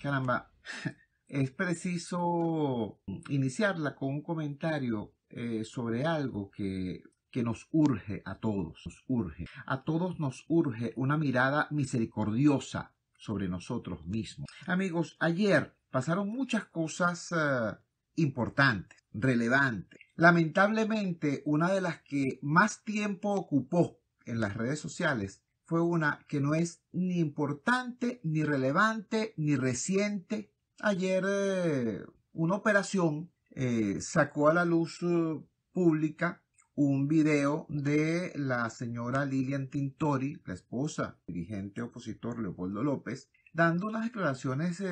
caramba, es preciso iniciarla con un comentario eh, sobre algo que, que nos urge a todos, nos urge. A todos nos urge una mirada misericordiosa sobre nosotros mismos. Amigos, ayer pasaron muchas cosas eh, importantes, relevantes. Lamentablemente, una de las que más tiempo ocupó en las redes sociales fue una que no es ni importante, ni relevante, ni reciente. Ayer eh, una operación eh, sacó a la luz eh, pública un video de la señora Lilian Tintori, la esposa del dirigente opositor Leopoldo López, dando unas declaraciones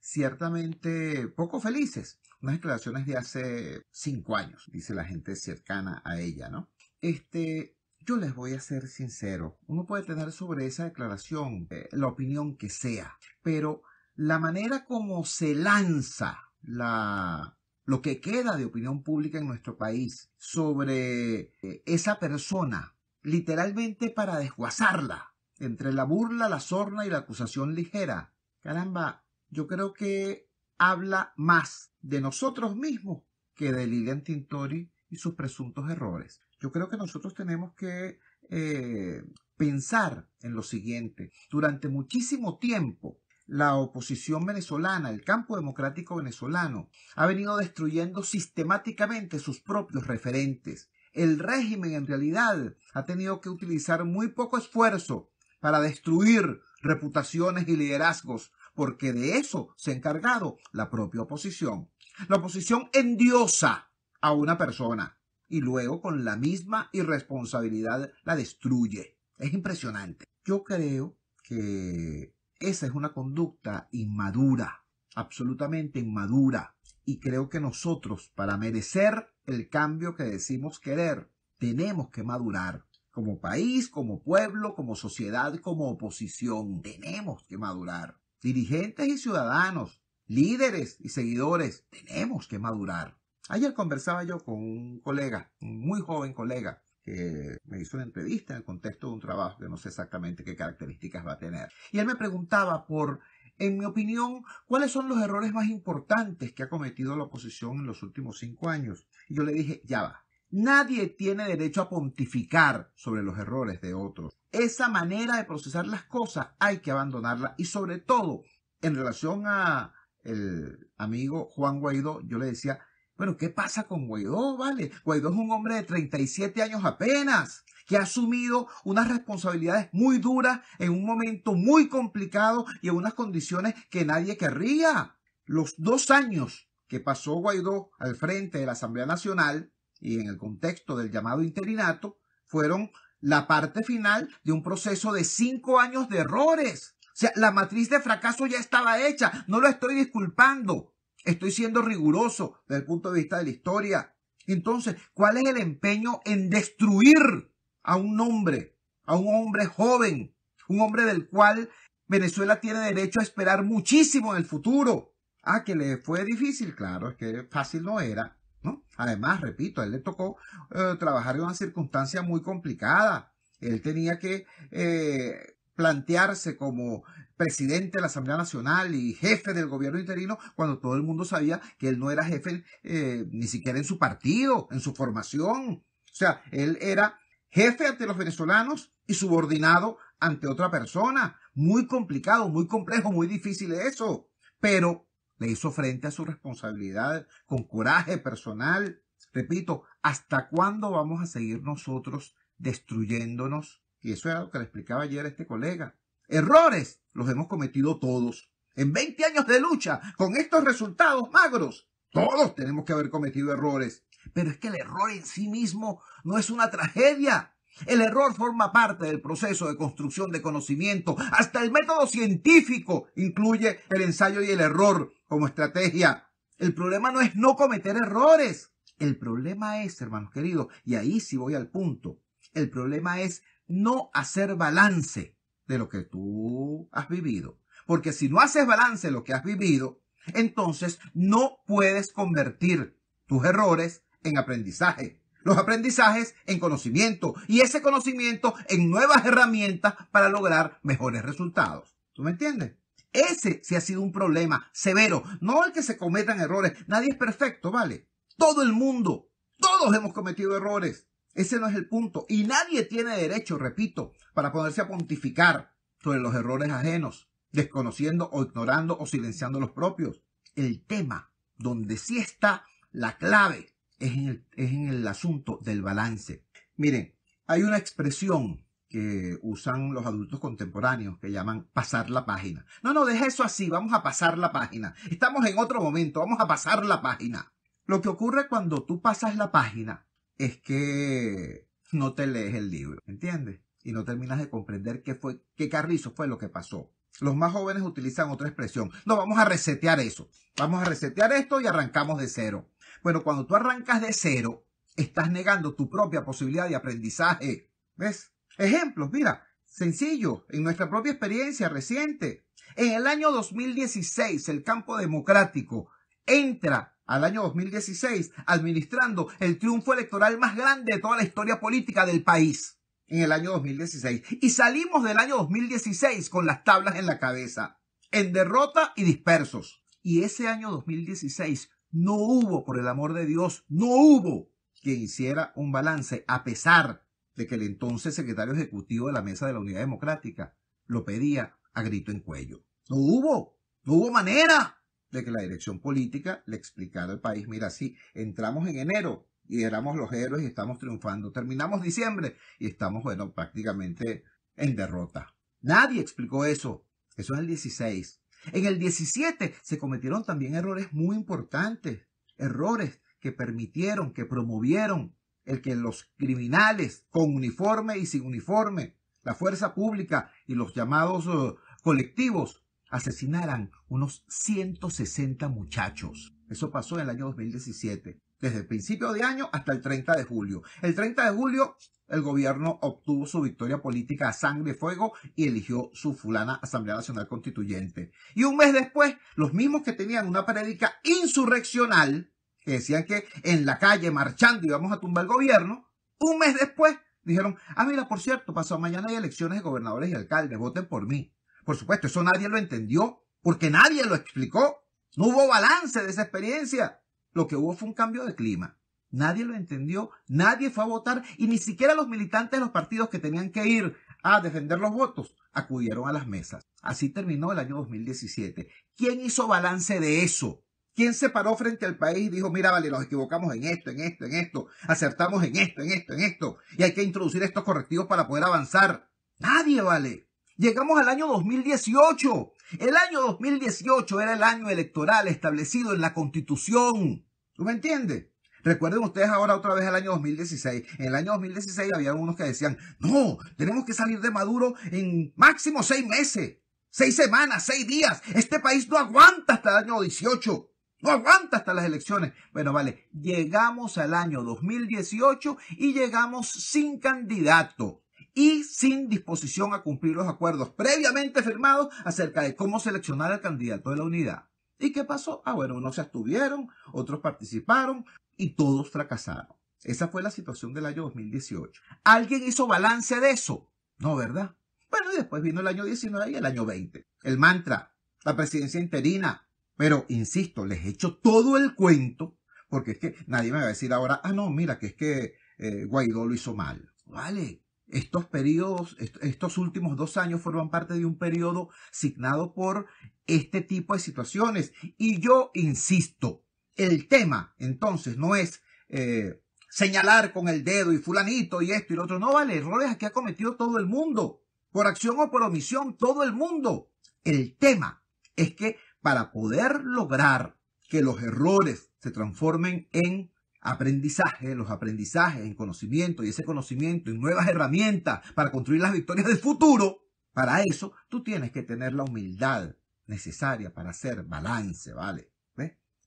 ciertamente poco felices, unas declaraciones de hace cinco años, dice la gente cercana a ella, ¿no? Este, yo les voy a ser sincero, uno puede tener sobre esa declaración eh, la opinión que sea, pero la manera como se lanza la, lo que queda de opinión pública en nuestro país sobre eh, esa persona, literalmente para desguazarla, entre la burla, la sorna y la acusación ligera. Caramba, yo creo que habla más de nosotros mismos que de Lilian Tintori y sus presuntos errores. Yo creo que nosotros tenemos que eh, pensar en lo siguiente. Durante muchísimo tiempo, la oposición venezolana, el campo democrático venezolano, ha venido destruyendo sistemáticamente sus propios referentes. El régimen en realidad ha tenido que utilizar muy poco esfuerzo para destruir reputaciones y liderazgos, porque de eso se ha encargado la propia oposición. La oposición endiosa a una persona y luego con la misma irresponsabilidad la destruye. Es impresionante. Yo creo que esa es una conducta inmadura, absolutamente inmadura. Y creo que nosotros, para merecer el cambio que decimos querer, tenemos que madurar. Como país, como pueblo, como sociedad, como oposición, tenemos que madurar. Dirigentes y ciudadanos, líderes y seguidores, tenemos que madurar. Ayer conversaba yo con un colega, un muy joven colega, que me hizo una entrevista en el contexto de un trabajo que no sé exactamente qué características va a tener. Y él me preguntaba por, en mi opinión, cuáles son los errores más importantes que ha cometido la oposición en los últimos cinco años. Y yo le dije, ya va, Nadie tiene derecho a pontificar sobre los errores de otros. Esa manera de procesar las cosas hay que abandonarla y sobre todo en relación a el amigo Juan Guaidó, yo le decía, bueno, ¿qué pasa con Guaidó, vale? Guaidó es un hombre de 37 años apenas, que ha asumido unas responsabilidades muy duras en un momento muy complicado y en unas condiciones que nadie querría. Los dos años que pasó Guaidó al frente de la Asamblea Nacional y en el contexto del llamado interinato fueron la parte final de un proceso de cinco años de errores. O sea, la matriz de fracaso ya estaba hecha, no lo estoy disculpando, Estoy siendo riguroso desde el punto de vista de la historia. Entonces, ¿cuál es el empeño en destruir a un hombre, a un hombre joven, un hombre del cual Venezuela tiene derecho a esperar muchísimo en el futuro? Ah, que le fue difícil, claro, es que fácil no era, ¿no? Además, repito, a él le tocó eh, trabajar en una circunstancia muy complicada. Él tenía que eh, plantearse como presidente de la Asamblea Nacional y jefe del gobierno interino, cuando todo el mundo sabía que él no era jefe eh, ni siquiera en su partido, en su formación. O sea, él era jefe ante los venezolanos y subordinado ante otra persona. Muy complicado, muy complejo, muy difícil eso. Pero le hizo frente a su responsabilidad con coraje personal. Repito, ¿hasta cuándo vamos a seguir nosotros destruyéndonos? Y eso era lo que le explicaba ayer a este colega. Errores los hemos cometido todos. En 20 años de lucha, con estos resultados magros, todos tenemos que haber cometido errores. Pero es que el error en sí mismo no es una tragedia. El error forma parte del proceso de construcción de conocimiento. Hasta el método científico incluye el ensayo y el error como estrategia. El problema no es no cometer errores. El problema es, hermanos queridos, y ahí sí voy al punto, el problema es no hacer balance de lo que tú has vivido. Porque si no haces balance lo que has vivido, entonces no puedes convertir tus errores en aprendizaje. Los aprendizajes en conocimiento y ese conocimiento en nuevas herramientas para lograr mejores resultados. ¿Tú me entiendes? Ese sí ha sido un problema severo. No el que se cometan errores. Nadie es perfecto, ¿vale? Todo el mundo. Todos hemos cometido errores. Ese no es el punto. Y nadie tiene derecho, repito, para ponerse a pontificar sobre los errores ajenos, desconociendo o ignorando o silenciando los propios. El tema donde sí está la clave es en el, asunto del balance. Miren, hay una expresión que usan los adultos contemporáneos que llaman pasar la página. No, no, deja eso así, vamos a pasar la página. Estamos en otro momento, vamos a pasar la página. Lo que ocurre cuando tú pasas la página es que no te lees el libro, ¿entiendes? Y no terminas de comprender qué fue, qué carrizo fue lo que pasó. Los más jóvenes utilizan otra expresión. No, vamos a resetear eso. Vamos a resetear esto y arrancamos de cero. Bueno, cuando tú arrancas de cero, estás negando tu propia posibilidad de aprendizaje. ¿Ves? Ejemplos, mira, sencillo, en nuestra propia experiencia reciente. En el año 2016, el campo democrático entra al año 2016 administrando el triunfo electoral más grande de toda la historia política del país en el año 2016. Y salimos del año 2016 con las tablas en la cabeza, en derrota y dispersos. Y ese año 2016 no hubo, por el amor de Dios, no hubo quien hiciera un balance, a pesar de que el entonces secretario ejecutivo de la Mesa de la Unidad Democrática lo pedía a grito en cuello. No hubo, no hubo manera que la dirección política le explicara al país, mira, si entramos en enero y éramos los héroes y estamos triunfando, terminamos diciembre y estamos, bueno, prácticamente en derrota. Nadie explicó eso. Eso es el 16. En el 17 se cometieron también errores muy importantes, errores que permitieron, que promovieron el que los criminales con uniforme y sin uniforme, la fuerza pública y los llamados eh, colectivos asesinaran unos 160 muchachos. Eso pasó en el año 2017, desde el principio de año hasta el 30 de julio. El 30 de julio el gobierno obtuvo su victoria política a sangre y fuego y eligió su fulana Asamblea Nacional Constituyente. Y un mes después, los mismos que tenían una prédica insurreccional, que decían que en la calle marchando íbamos a tumbar el gobierno, un mes después dijeron, ah, mira, por cierto, pasado mañana hay elecciones de gobernadores y alcaldes, voten por mí. Por supuesto, eso nadie lo entendió, porque nadie lo explicó. No hubo balance de esa experiencia. Lo que hubo fue un cambio de clima. Nadie lo entendió, nadie fue a votar y ni siquiera los militantes de los partidos que tenían que ir a defender los votos acudieron a las mesas. Así terminó el año 2017. ¿Quién hizo balance de eso? ¿Quién se paró frente al país y dijo, mira, vale, los equivocamos en esto, en esto, en esto, acertamos en esto, en esto, en esto, y hay que introducir estos correctivos para poder avanzar? Nadie, vale. Llegamos al año 2018. El año 2018 era el año electoral establecido en la Constitución. ¿Tú me entiendes? Recuerden ustedes ahora otra vez el año 2016. En el año 2016 había unos que decían, no, tenemos que salir de Maduro en máximo seis meses, seis semanas, seis días. Este país no aguanta hasta el año 18. No aguanta hasta las elecciones. Bueno, vale, llegamos al año 2018 y llegamos sin candidato y sin disposición a cumplir los acuerdos previamente firmados acerca de cómo seleccionar al candidato de la unidad. ¿Y qué pasó? Ah, bueno, unos se abstuvieron, otros participaron y todos fracasaron. Esa fue la situación del año 2018. ¿Alguien hizo balance de eso? No, ¿verdad? Bueno, y después vino el año 19 y el año 20. El mantra, la presidencia interina. Pero, insisto, les he hecho todo el cuento, porque es que nadie me va a decir ahora, ah, no, mira, que es que eh, Guaidó lo hizo mal. Vale, estos periodos, estos últimos dos años forman parte de un periodo signado por este tipo de situaciones. Y yo insisto, el tema entonces no es eh, señalar con el dedo y fulanito y esto y lo otro. No vale, errores que ha cometido todo el mundo, por acción o por omisión, todo el mundo. El tema es que para poder lograr que los errores se transformen en aprendizaje, los aprendizajes en conocimiento y ese conocimiento en nuevas herramientas para construir las victorias del futuro, para eso tú tienes que tener la humildad necesaria para hacer balance, ¿vale?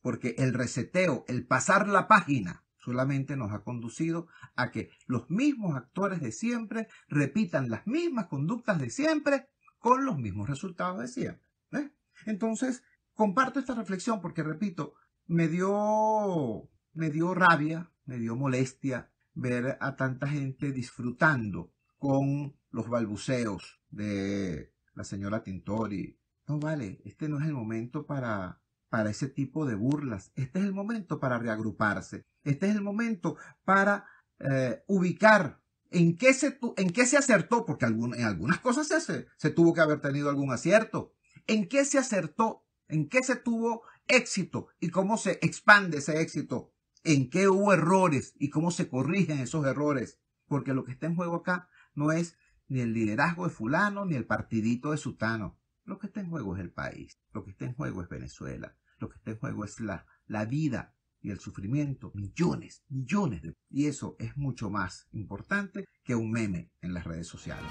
Porque el reseteo, el pasar la página, solamente nos ha conducido a que los mismos actores de siempre repitan las mismas conductas de siempre con los mismos resultados de siempre. Entonces, comparto esta reflexión porque, repito, me dio me dio rabia, me dio molestia ver a tanta gente disfrutando con los balbuceos de la señora Tintori. No vale, este no es el momento para para ese tipo de burlas. Este es el momento para reagruparse. Este es el momento para eh, ubicar en qué, se en qué se acertó, porque en algunas cosas se, tuvo que haber tenido algún acierto. ¿En qué se acertó? ¿En qué se tuvo éxito? ¿Y cómo se expande ese éxito en qué hubo errores y cómo se corrigen esos errores. Porque lo que está en juego acá no es ni el liderazgo de fulano ni el partidito de sutano. Lo que está en juego es el país, lo que está en juego es Venezuela, lo que está en juego es la, la vida y el sufrimiento, millones, millones de... Y eso es mucho más importante que un meme en las redes sociales.